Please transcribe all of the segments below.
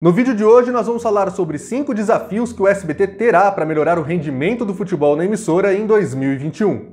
No vídeo de hoje nós vamos falar sobre 5 desafios que o SBT terá para melhorar o rendimento do futebol na emissora em 2021.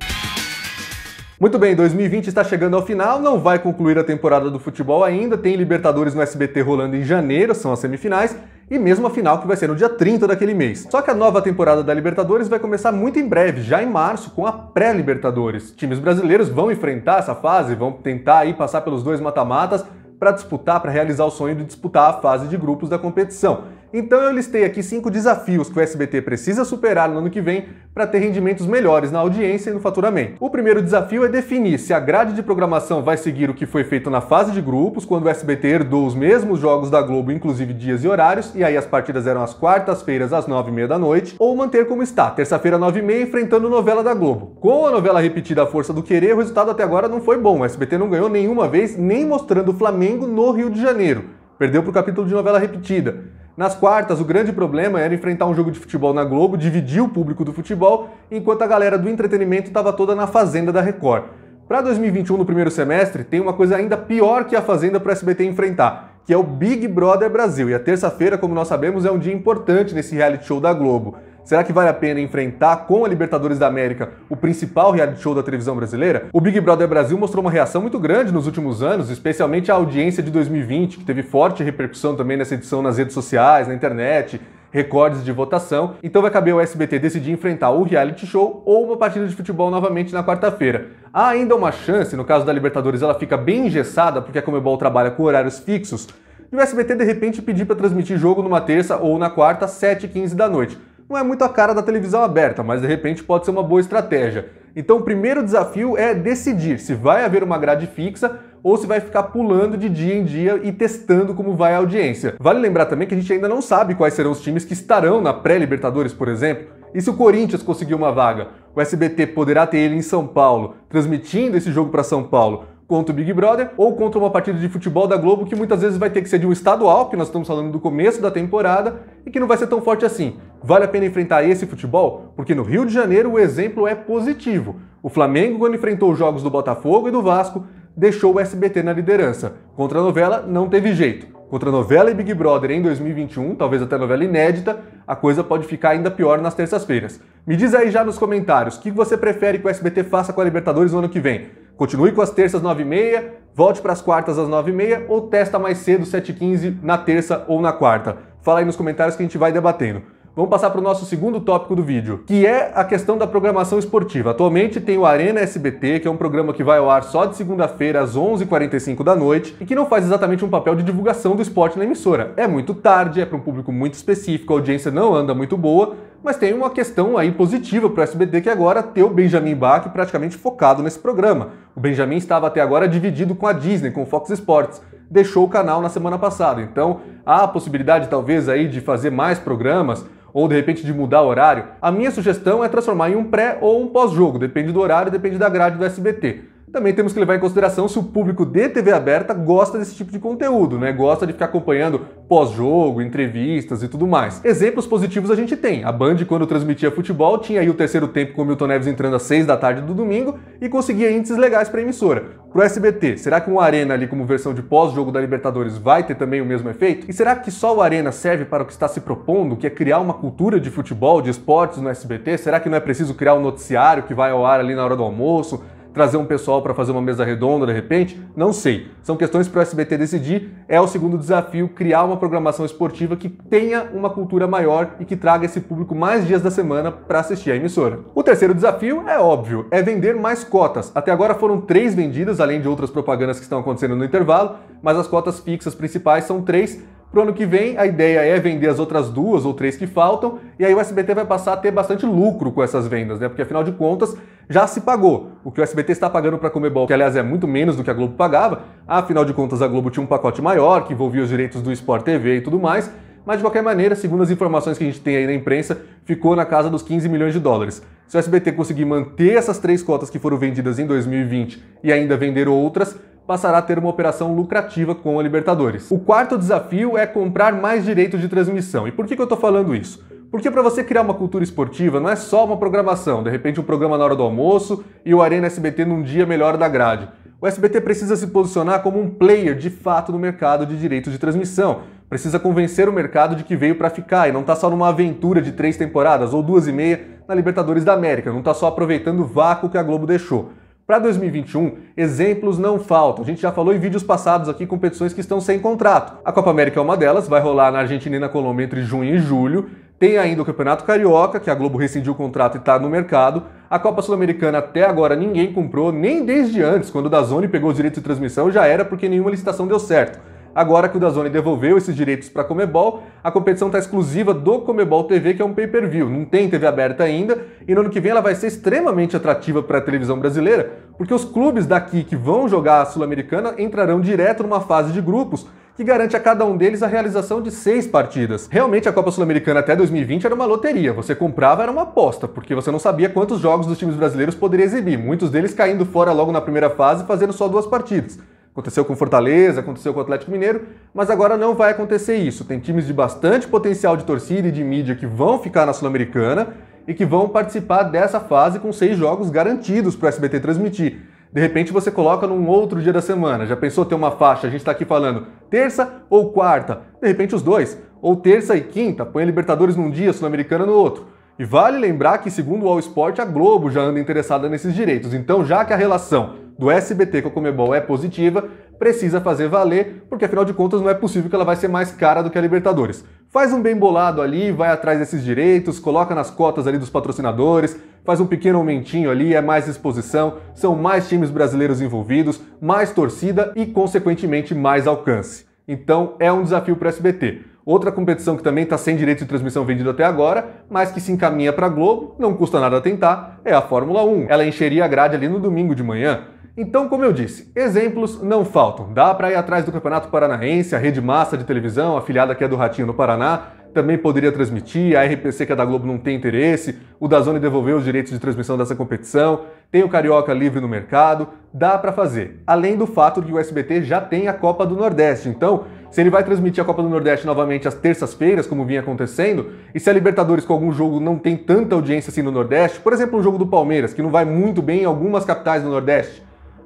Muito bem, 2020 está chegando ao final, não vai concluir a temporada do futebol ainda, tem Libertadores no SBT rolando em janeiro, são as semifinais, e mesmo a final que vai ser no dia 30 daquele mês. Só que a nova temporada da Libertadores vai começar muito em breve, já em março, com a pré-Libertadores. Times brasileiros vão enfrentar essa fase, vão tentar aí passar pelos dois mata-matas, para disputar, para realizar o sonho de disputar a fase de grupos da competição. Então eu listei aqui cinco desafios que o SBT precisa superar no ano que vem para ter rendimentos melhores na audiência e no faturamento. O primeiro desafio é definir se a grade de programação vai seguir o que foi feito na fase de grupos, quando o SBT herdou os mesmos jogos da Globo, inclusive dias e horários, e aí as partidas eram às quartas-feiras às nove e meia da noite, ou manter como está, terça-feira nove e meia enfrentando novela da Globo. Com a novela repetida à força do querer, o resultado até agora não foi bom. O SBT não ganhou nenhuma vez, nem mostrando o Flamengo no Rio de Janeiro. Perdeu para o capítulo de novela repetida. Nas quartas, o grande problema era enfrentar um jogo de futebol na Globo, dividir o público do futebol, enquanto a galera do entretenimento estava toda na Fazenda da Record. Para 2021, no primeiro semestre, tem uma coisa ainda pior que a Fazenda para o SBT enfrentar, que é o Big Brother Brasil. E a terça-feira, como nós sabemos, é um dia importante nesse reality show da Globo. Será que vale a pena enfrentar com a Libertadores da América o principal reality show da televisão brasileira? O Big Brother Brasil mostrou uma reação muito grande nos últimos anos, especialmente a audiência de 2020, que teve forte repercussão também nessa edição nas redes sociais, na internet, recordes de votação. Então vai caber ao SBT decidir enfrentar o reality show ou uma partida de futebol novamente na quarta-feira. Há ainda uma chance, no caso da Libertadores, ela fica bem engessada porque a Comebol trabalha com horários fixos, e o SBT de repente pedir para transmitir jogo numa terça ou na quarta, 7h15 da noite não é muito a cara da televisão aberta, mas de repente pode ser uma boa estratégia. Então o primeiro desafio é decidir se vai haver uma grade fixa ou se vai ficar pulando de dia em dia e testando como vai a audiência. Vale lembrar também que a gente ainda não sabe quais serão os times que estarão na pré-Libertadores, por exemplo. E se o Corinthians conseguir uma vaga? O SBT poderá ter ele em São Paulo, transmitindo esse jogo para São Paulo contra o Big Brother ou contra uma partida de futebol da Globo que muitas vezes vai ter que ser de um estadual, que nós estamos falando do começo da temporada e que não vai ser tão forte assim. Vale a pena enfrentar esse futebol? Porque no Rio de Janeiro o exemplo é positivo. O Flamengo, quando enfrentou os jogos do Botafogo e do Vasco, deixou o SBT na liderança. Contra a novela, não teve jeito. Contra a novela e Big Brother em 2021, talvez até novela inédita, a coisa pode ficar ainda pior nas terças-feiras. Me diz aí já nos comentários o que você prefere que o SBT faça com a Libertadores no ano que vem Continue com as terças 9h30, volte para as quartas às 9h30 ou testa mais cedo, 7h15, na terça ou na quarta. Fala aí nos comentários que a gente vai debatendo. Vamos passar para o nosso segundo tópico do vídeo, que é a questão da programação esportiva. Atualmente tem o Arena SBT, que é um programa que vai ao ar só de segunda-feira às 11h45 da noite e que não faz exatamente um papel de divulgação do esporte na emissora. É muito tarde, é para um público muito específico, a audiência não anda muito boa, mas tem uma questão aí positiva para o SBT que agora ter o Benjamin Bach praticamente focado nesse programa. O Benjamin estava até agora dividido com a Disney, com o Fox Sports. Deixou o canal na semana passada. Então, há a possibilidade talvez aí de fazer mais programas ou de repente de mudar o horário. A minha sugestão é transformar em um pré ou um pós-jogo, depende do horário, depende da grade do SBT. Também temos que levar em consideração se o público de TV aberta gosta desse tipo de conteúdo, né? Gosta de ficar acompanhando pós-jogo, entrevistas e tudo mais. Exemplos positivos a gente tem. A Band, quando transmitia futebol, tinha aí o terceiro tempo com o Milton Neves entrando às 6 da tarde do domingo e conseguia índices legais para a emissora. Pro SBT, será que um Arena ali como versão de pós-jogo da Libertadores vai ter também o mesmo efeito? E será que só o Arena serve para o que está se propondo, que é criar uma cultura de futebol, de esportes no SBT? Será que não é preciso criar um noticiário que vai ao ar ali na hora do almoço? trazer um pessoal para fazer uma mesa redonda de repente? Não sei. São questões para o SBT decidir. É o segundo desafio criar uma programação esportiva que tenha uma cultura maior e que traga esse público mais dias da semana para assistir à emissora. O terceiro desafio é óbvio, é vender mais cotas. Até agora foram três vendidas, além de outras propagandas que estão acontecendo no intervalo, mas as cotas fixas principais são três Pro ano que vem, a ideia é vender as outras duas ou três que faltam, e aí o SBT vai passar a ter bastante lucro com essas vendas, né? Porque afinal de contas, já se pagou. O que o SBT está pagando para a Comebol, que aliás é muito menos do que a Globo pagava, afinal de contas a Globo tinha um pacote maior que envolvia os direitos do Sport TV e tudo mais, mas de qualquer maneira, segundo as informações que a gente tem aí na imprensa, ficou na casa dos 15 milhões de dólares. Se o SBT conseguir manter essas três cotas que foram vendidas em 2020 e ainda vender outras, passará a ter uma operação lucrativa com a Libertadores. O quarto desafio é comprar mais direitos de transmissão. E por que, que eu estou falando isso? Porque para você criar uma cultura esportiva não é só uma programação, de repente um programa na hora do almoço e o Arena SBT num dia melhor da grade. O SBT precisa se posicionar como um player de fato no mercado de direitos de transmissão. Precisa convencer o mercado de que veio para ficar e não está só numa aventura de três temporadas ou duas e meia na Libertadores da América, não está só aproveitando o vácuo que a Globo deixou. Para 2021, exemplos não faltam. A gente já falou em vídeos passados aqui competições que estão sem contrato. A Copa América é uma delas, vai rolar na Argentina e na Colômbia entre junho e julho. Tem ainda o Campeonato Carioca, que a Globo rescindiu o contrato e está no mercado. A Copa Sul-Americana até agora ninguém comprou, nem desde antes, quando o Dazone pegou o direito de transmissão, já era porque nenhuma licitação deu certo. Agora que o Dazone devolveu esses direitos para a Comebol, a competição está exclusiva do Comebol TV, que é um pay-per-view. Não tem TV aberta ainda, e no ano que vem ela vai ser extremamente atrativa para a televisão brasileira, porque os clubes daqui que vão jogar a Sul-Americana entrarão direto numa fase de grupos que garante a cada um deles a realização de seis partidas. Realmente, a Copa Sul-Americana até 2020 era uma loteria. Você comprava, era uma aposta, porque você não sabia quantos jogos dos times brasileiros poderia exibir, muitos deles caindo fora logo na primeira fase, fazendo só duas partidas. Aconteceu com Fortaleza, aconteceu com o Atlético Mineiro, mas agora não vai acontecer isso. Tem times de bastante potencial de torcida e de mídia que vão ficar na Sul-Americana e que vão participar dessa fase com seis jogos garantidos para o SBT transmitir. De repente você coloca num outro dia da semana. Já pensou ter uma faixa? A gente está aqui falando terça ou quarta? De repente os dois. Ou terça e quinta, põe Libertadores num dia, Sul-Americana no outro. E vale lembrar que, segundo o All Sport, a Globo já anda interessada nesses direitos. Então, já que a relação do SBT com a Comebol é positiva, precisa fazer valer, porque afinal de contas não é possível que ela vai ser mais cara do que a Libertadores. Faz um bem bolado ali, vai atrás desses direitos, coloca nas cotas ali dos patrocinadores, faz um pequeno aumentinho ali, é mais exposição, são mais times brasileiros envolvidos, mais torcida e, consequentemente, mais alcance. Então é um desafio para o SBT. Outra competição que também está sem direito de transmissão vendido até agora, mas que se encaminha para Globo, não custa nada tentar, é a Fórmula 1. Ela encheria a grade ali no domingo de manhã. Então, como eu disse, exemplos não faltam. Dá para ir atrás do Campeonato Paranaense, a Rede Massa de televisão, afiliada que é do Ratinho no Paraná, também poderia transmitir, a RPC que é da Globo não tem interesse, o Dazone devolveu os direitos de transmissão dessa competição, tem o Carioca livre no mercado, dá para fazer. Além do fato de que o SBT já tem a Copa do Nordeste, então se ele vai transmitir a Copa do Nordeste novamente às terças-feiras, como vinha acontecendo, e se a Libertadores com algum jogo não tem tanta audiência assim no Nordeste, por exemplo, o jogo do Palmeiras, que não vai muito bem em algumas capitais do Nordeste,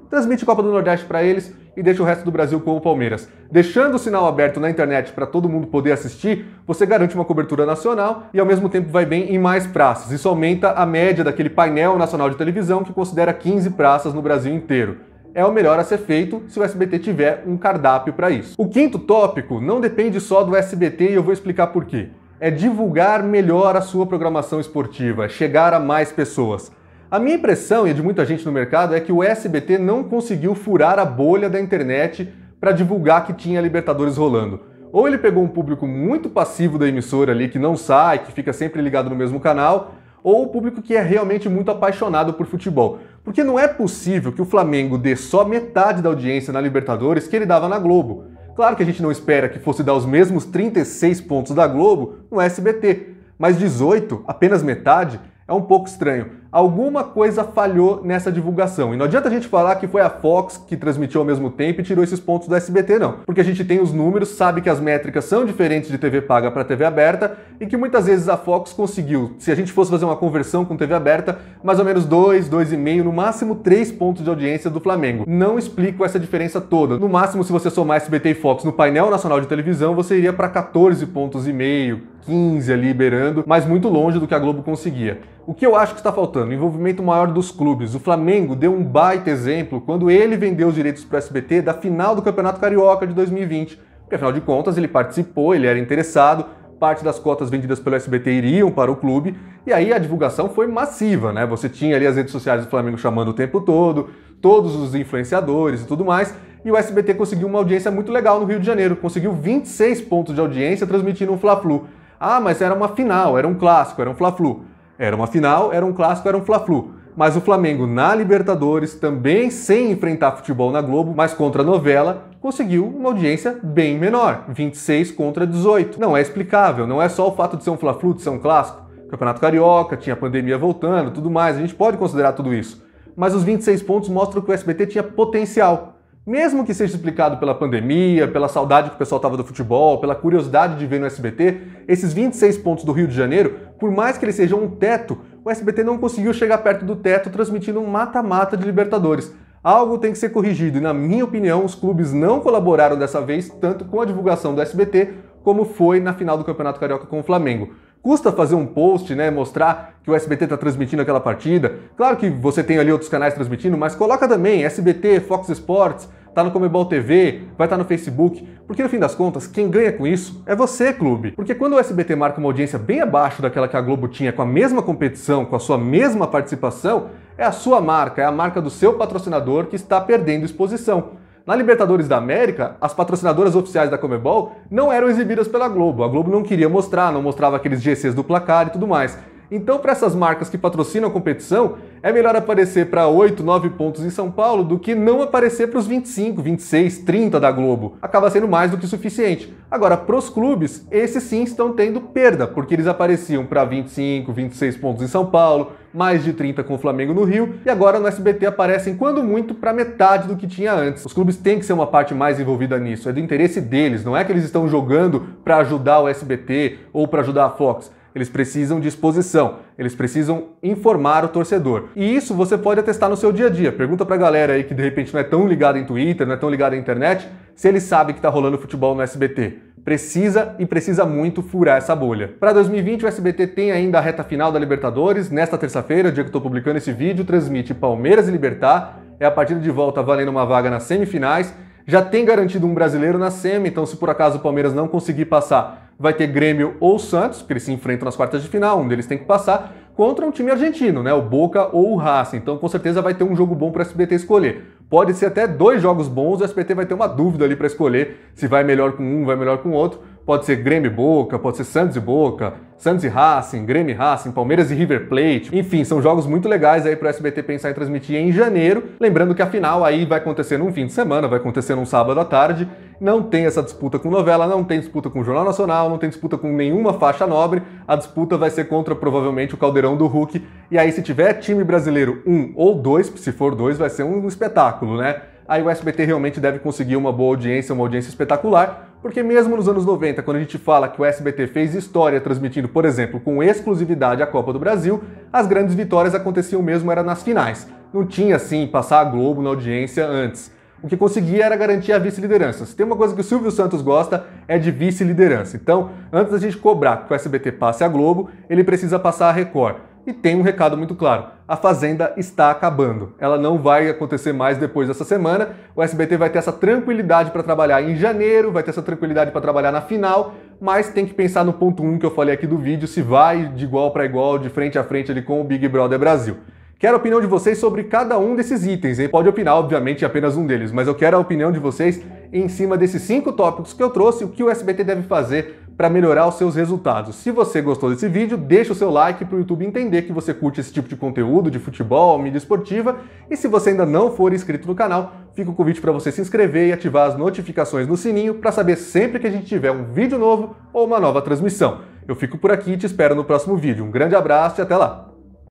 transmite Copa do Nordeste para eles e deixa o resto do Brasil com o Palmeiras. Deixando o sinal aberto na internet para todo mundo poder assistir, você garante uma cobertura nacional e ao mesmo tempo vai bem em mais praças. Isso aumenta a média daquele painel nacional de televisão que considera 15 praças no Brasil inteiro. É o melhor a ser feito se o SBT tiver um cardápio para isso. O quinto tópico não depende só do SBT e eu vou explicar por quê. É divulgar melhor a sua programação esportiva, é chegar a mais pessoas. A minha impressão, e a de muita gente no mercado, é que o SBT não conseguiu furar a bolha da internet para divulgar que tinha Libertadores rolando. Ou ele pegou um público muito passivo da emissora ali, que não sai, que fica sempre ligado no mesmo canal, ou o público que é realmente muito apaixonado por futebol. Porque não é possível que o Flamengo dê só metade da audiência na Libertadores que ele dava na Globo. Claro que a gente não espera que fosse dar os mesmos 36 pontos da Globo no SBT, mas 18, apenas metade, é um pouco estranho. Alguma coisa falhou nessa divulgação. E não adianta a gente falar que foi a Fox que transmitiu ao mesmo tempo e tirou esses pontos do SBT, não. Porque a gente tem os números, sabe que as métricas são diferentes de TV paga para TV aberta e que muitas vezes a Fox conseguiu, se a gente fosse fazer uma conversão com TV aberta, mais ou menos 2, 2,5, no máximo 3 pontos de audiência do Flamengo. Não explico essa diferença toda. No máximo, se você somar SBT e Fox no painel nacional de televisão, você iria para 14 pontos e meio, 15 ali beirando, mas muito longe do que a Globo conseguia. O que eu acho que está faltando? Envolvimento maior dos clubes. O Flamengo deu um baita exemplo quando ele vendeu os direitos para o SBT da final do Campeonato Carioca de 2020. Porque afinal de contas ele participou, ele era interessado, parte das cotas vendidas pelo SBT iriam para o clube, e aí a divulgação foi massiva, né? Você tinha ali as redes sociais do Flamengo chamando o tempo todo, todos os influenciadores e tudo mais, e o SBT conseguiu uma audiência muito legal no Rio de Janeiro, conseguiu 26 pontos de audiência transmitindo um Fla-Flu. Ah, mas era uma final, era um clássico, era um Fla-Flu. Era uma final, era um clássico, era um Fla-Flu. Mas o Flamengo na Libertadores, também sem enfrentar futebol na Globo, mas contra a novela, conseguiu uma audiência bem menor, 26 contra 18. Não é explicável, não é só o fato de ser um Fla-Flu, de ser um clássico. Campeonato Carioca, tinha pandemia voltando, tudo mais, a gente pode considerar tudo isso. Mas os 26 pontos mostram que o SBT tinha potencial mesmo que seja explicado pela pandemia, pela saudade que o pessoal tava do futebol, pela curiosidade de ver no SBT, esses 26 pontos do Rio de Janeiro, por mais que eles sejam um teto, o SBT não conseguiu chegar perto do teto transmitindo um mata-mata de Libertadores. Algo tem que ser corrigido e, na minha opinião, os clubes não colaboraram dessa vez tanto com a divulgação do SBT como foi na final do Campeonato Carioca com o Flamengo. Custa fazer um post, né, mostrar que o SBT está transmitindo aquela partida. Claro que você tem ali outros canais transmitindo, mas coloca também SBT, Fox Sports, tá no Comebol TV, vai estar tá no Facebook, porque no fim das contas, quem ganha com isso é você, clube. Porque quando o SBT marca uma audiência bem abaixo daquela que a Globo tinha com a mesma competição, com a sua mesma participação, é a sua marca, é a marca do seu patrocinador que está perdendo exposição. Na Libertadores da América, as patrocinadoras oficiais da Comebol não eram exibidas pela Globo. A Globo não queria mostrar, não mostrava aqueles GCs do placar e tudo mais. Então, para essas marcas que patrocinam a competição, é melhor aparecer para 8, 9 pontos em São Paulo do que não aparecer para os 25, 26, 30 da Globo. Acaba sendo mais do que suficiente. Agora, para os clubes, esses sim estão tendo perda, porque eles apareciam para 25, 26 pontos em São Paulo, mais de 30 com o Flamengo no Rio, e agora no SBT aparecem quando muito para metade do que tinha antes. Os clubes têm que ser uma parte mais envolvida nisso, é do interesse deles, não é que eles estão jogando para ajudar o SBT ou para ajudar a Fox. Eles precisam de exposição, eles precisam informar o torcedor. E isso você pode atestar no seu dia a dia. Pergunta pra galera aí que de repente não é tão ligada em Twitter, não é tão ligada à internet, se ele sabe que tá rolando futebol no SBT. Precisa e precisa muito furar essa bolha. Para 2020, o SBT tem ainda a reta final da Libertadores. Nesta terça-feira, dia que estou publicando esse vídeo, transmite Palmeiras e Libertar. É a partida de volta valendo uma vaga nas semifinais já tem garantido um brasileiro na SEMI, então se por acaso o Palmeiras não conseguir passar, vai ter Grêmio ou Santos, porque eles se enfrentam nas quartas de final, um deles tem que passar, contra um time argentino, né? O Boca ou o Racing. Então com certeza vai ter um jogo bom para o SBT escolher. Pode ser até dois jogos bons, o SPT vai ter uma dúvida ali para escolher se vai melhor com um, vai melhor com o outro. Pode ser Grêmio e Boca, pode ser Santos e Boca, Santos e Racing, Grêmio e Racing, Palmeiras e River Plate. Enfim, são jogos muito legais aí para o SBT pensar em transmitir em janeiro. Lembrando que a final aí vai acontecer num fim de semana, vai acontecer num sábado à tarde não tem essa disputa com novela, não tem disputa com Jornal Nacional, não tem disputa com nenhuma faixa nobre. A disputa vai ser contra provavelmente o caldeirão do Hulk. E aí, se tiver time brasileiro um ou dois, se for dois, vai ser um espetáculo, né? Aí o SBT realmente deve conseguir uma boa audiência, uma audiência espetacular, porque mesmo nos anos 90, quando a gente fala que o SBT fez história transmitindo, por exemplo, com exclusividade a Copa do Brasil, as grandes vitórias aconteciam mesmo era nas finais. Não tinha assim passar a Globo na audiência antes o que conseguia era garantir a vice-liderança. Se tem uma coisa que o Silvio Santos gosta, é de vice-liderança. Então, antes da gente cobrar que o SBT passe a Globo, ele precisa passar a Record. E tem um recado muito claro: a Fazenda está acabando. Ela não vai acontecer mais depois dessa semana. O SBT vai ter essa tranquilidade para trabalhar em janeiro, vai ter essa tranquilidade para trabalhar na final, mas tem que pensar no ponto 1 um que eu falei aqui do vídeo: se vai de igual para igual, de frente a frente ali com o Big Brother Brasil. Quero a opinião de vocês sobre cada um desses itens. E pode opinar, obviamente, apenas um deles, mas eu quero a opinião de vocês em cima desses cinco tópicos que eu trouxe, o que o SBT deve fazer para melhorar os seus resultados. Se você gostou desse vídeo, deixa o seu like para o YouTube entender que você curte esse tipo de conteúdo de futebol, mídia esportiva. E se você ainda não for inscrito no canal, fica o convite para você se inscrever e ativar as notificações no sininho para saber sempre que a gente tiver um vídeo novo ou uma nova transmissão. Eu fico por aqui e te espero no próximo vídeo. Um grande abraço e até lá!